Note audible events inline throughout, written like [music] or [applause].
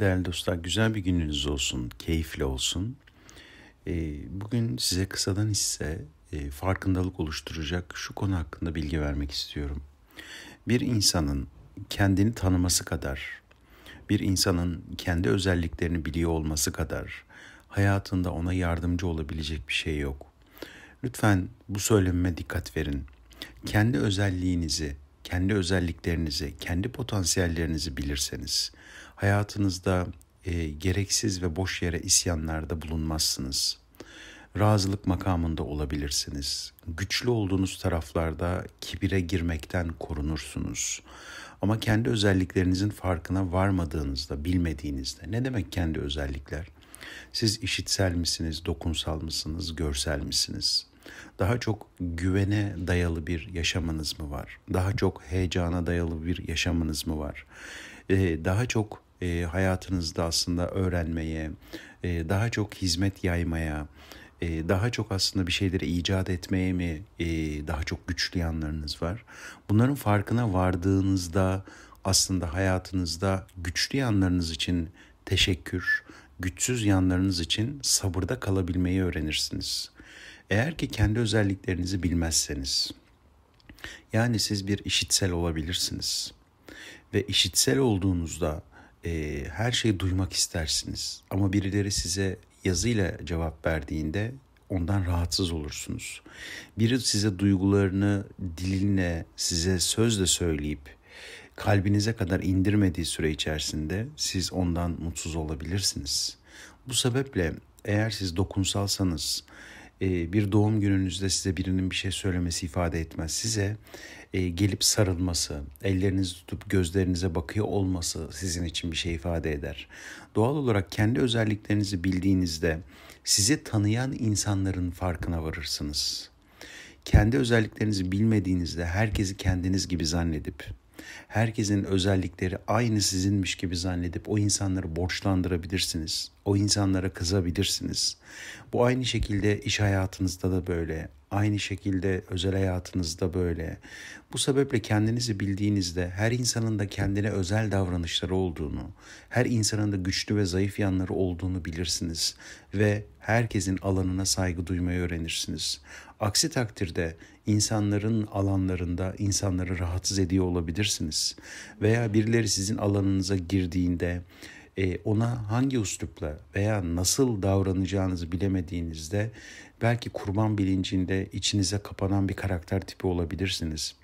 Değerli dostlar güzel bir gününüz olsun, keyifli olsun. Ee, bugün size kısadan ise e, farkındalık oluşturacak şu konu hakkında bilgi vermek istiyorum. Bir insanın kendini tanıması kadar, bir insanın kendi özelliklerini biliyor olması kadar hayatında ona yardımcı olabilecek bir şey yok. Lütfen bu söylememe dikkat verin. Kendi özelliğinizi, kendi özelliklerinizi, kendi potansiyellerinizi bilirseniz Hayatınızda e, gereksiz ve boş yere isyanlarda bulunmazsınız. Razılık makamında olabilirsiniz. Güçlü olduğunuz taraflarda kibire girmekten korunursunuz. Ama kendi özelliklerinizin farkına varmadığınızda, bilmediğinizde ne demek kendi özellikler? Siz işitsel misiniz, dokunsal mısınız, görsel misiniz? Daha çok güvene dayalı bir yaşamınız mı var? Daha çok heyecana dayalı bir yaşamınız mı var? Ee, daha çok e, hayatınızda aslında öğrenmeye, e, daha çok hizmet yaymaya, e, daha çok aslında bir şeyleri icat etmeye mi e, daha çok güçlü yanlarınız var? Bunların farkına vardığınızda aslında hayatınızda güçlü yanlarınız için teşekkür, güçsüz yanlarınız için sabırda kalabilmeyi öğrenirsiniz. Eğer ki kendi özelliklerinizi bilmezseniz, yani siz bir işitsel olabilirsiniz ve işitsel olduğunuzda e, her şeyi duymak istersiniz. Ama birileri size yazıyla cevap verdiğinde ondan rahatsız olursunuz. Biri size duygularını dilinle, size sözle söyleyip kalbinize kadar indirmediği süre içerisinde siz ondan mutsuz olabilirsiniz. Bu sebeple eğer siz dokunsalsanız, e, bir doğum gününüzde size birinin bir şey söylemesi ifade etmez. Size e, gelip sarılması, ellerinizi tutup gözlerinize bakıyor olması sizin için bir şey ifade eder. Doğal olarak kendi özelliklerinizi bildiğinizde sizi tanıyan insanların farkına varırsınız. Kendi özelliklerinizi bilmediğinizde herkesi kendiniz gibi zannedip herkesin özellikleri aynı sizinmiş gibi zannedip o insanları borçlandırabilirsiniz o insanlara kızabilirsiniz. Bu aynı şekilde iş hayatınızda da böyle, aynı şekilde özel hayatınızda böyle. Bu sebeple kendinizi bildiğinizde her insanın da kendine özel davranışları olduğunu, her insanın da güçlü ve zayıf yanları olduğunu bilirsiniz ve herkesin alanına saygı duymayı öğrenirsiniz. Aksi takdirde insanların alanlarında insanları rahatsız ediyor olabilirsiniz veya birileri sizin alanınıza girdiğinde e, ona hangi üslupla veya nasıl davranacağınızı bilemediğinizde belki kurban bilincinde içinize kapanan bir karakter tipi olabilirsiniz.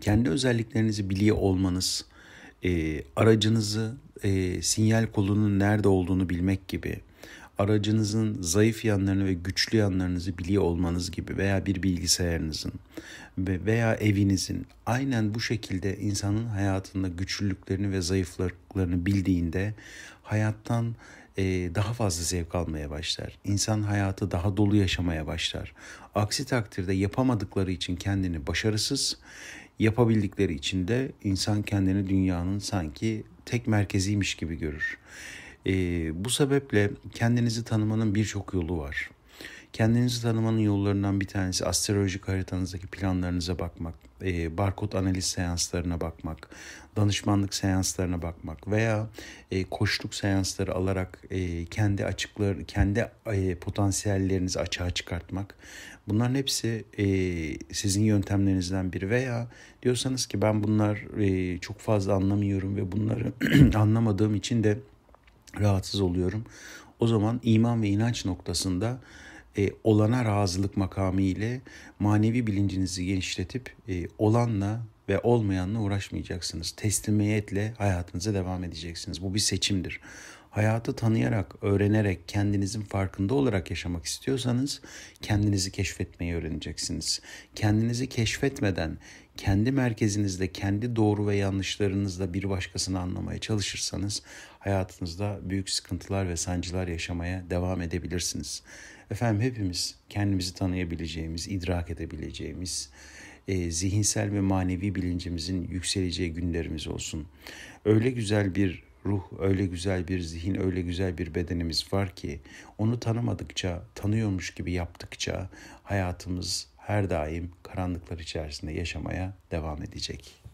Kendi özelliklerinizi biliyor olmanız, e, aracınızı e, sinyal kolunun nerede olduğunu bilmek gibi aracınızın zayıf yanlarını ve güçlü yanlarınızı biliyor olmanız gibi veya bir bilgisayarınızın veya evinizin aynen bu şekilde insanın hayatında güçlülüklerini ve zayıflıklarını bildiğinde hayattan e, daha fazla zevk almaya başlar. İnsan hayatı daha dolu yaşamaya başlar. Aksi takdirde yapamadıkları için kendini başarısız, yapabildikleri için de insan kendini dünyanın sanki tek merkeziymiş gibi görür. E, bu sebeple kendinizi tanımanın birçok yolu var. Kendinizi tanımanın yollarından bir tanesi astrolojik haritanızdaki planlarınıza bakmak, e, barkod analiz seanslarına bakmak, danışmanlık seanslarına bakmak veya e, koçluk seansları alarak e, kendi açıklar, kendi e, potansiyellerinizi açığa çıkartmak. Bunların hepsi e, sizin yöntemlerinizden biri veya diyorsanız ki ben bunlar e, çok fazla anlamıyorum ve bunları [clears throat] anlamadığım için de rahatsız oluyorum. O zaman iman ve inanç noktasında e, olana razılık makamı ile manevi bilincinizi genişletip e, olanla ve olmayanla uğraşmayacaksınız. Teslimiyetle hayatınıza devam edeceksiniz. Bu bir seçimdir. Hayatı tanıyarak, öğrenerek, kendinizin farkında olarak yaşamak istiyorsanız kendinizi keşfetmeyi öğreneceksiniz. Kendinizi keşfetmeden, kendi merkezinizde, kendi doğru ve yanlışlarınızla bir başkasını anlamaya çalışırsanız hayatınızda büyük sıkıntılar ve sancılar yaşamaya devam edebilirsiniz. Efendim hepimiz kendimizi tanıyabileceğimiz, idrak edebileceğimiz, e, zihinsel ve manevi bilincimizin yükseleceği günlerimiz olsun. Öyle güzel bir ruh öyle güzel bir zihin, öyle güzel bir bedenimiz var ki onu tanımadıkça, tanıyormuş gibi yaptıkça hayatımız her daim karanlıklar içerisinde yaşamaya devam edecek.